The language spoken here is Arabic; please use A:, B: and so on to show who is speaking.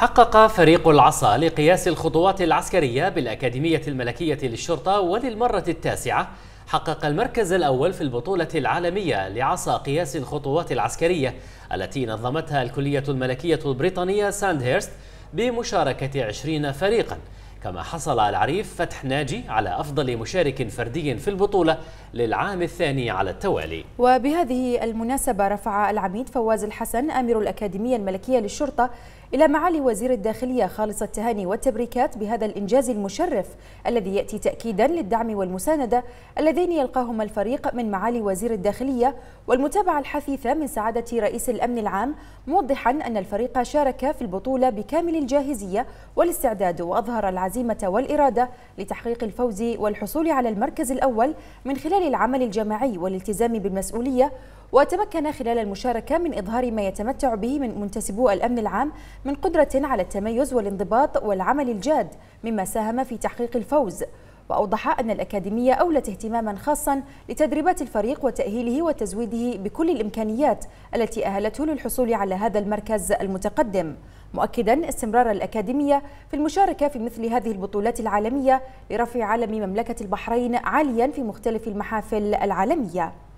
A: حقق فريق العصا لقياس الخطوات العسكرية بالأكاديمية الملكية للشرطة وللمرة التاسعة حقق المركز الأول في البطولة العالمية لعصا قياس الخطوات العسكرية التي نظمتها الكلية الملكية البريطانية ساندهيرست بمشاركة 20 فريقاً كما حصل العريف فتح ناجي على أفضل مشارك فردي في البطولة للعام الثاني على التوالي
B: وبهذه المناسبة رفع العميد فواز الحسن أمير الأكاديمية الملكية للشرطة إلى معالي وزير الداخلية خالص التهاني والتبريكات بهذا الإنجاز المشرف الذي يأتي تأكيدا للدعم والمساندة اللذين يلقاهما الفريق من معالي وزير الداخلية والمتابعة الحثيثة من سعادة رئيس الأمن العام موضحا أن الفريق شارك في البطولة بكامل الجاهزية والاستعداد وأظهر العزيمة والإرادة لتحقيق الفوز والحصول على المركز الأول من خلال العمل الجماعي والالتزام بالمسؤولية وتمكن خلال المشاركة من إظهار ما يتمتع به من منتسبو الأمن العام من قدرة على التميز والانضباط والعمل الجاد مما ساهم في تحقيق الفوز وأوضح أن الأكاديمية أولت اهتماما خاصا لتدريبات الفريق وتأهيله وتزويده بكل الإمكانيات التي أهلته للحصول على هذا المركز المتقدم مؤكدا استمرار الأكاديمية في المشاركة في مثل هذه البطولات العالمية لرفع علم مملكة البحرين عاليا في مختلف المحافل العالمية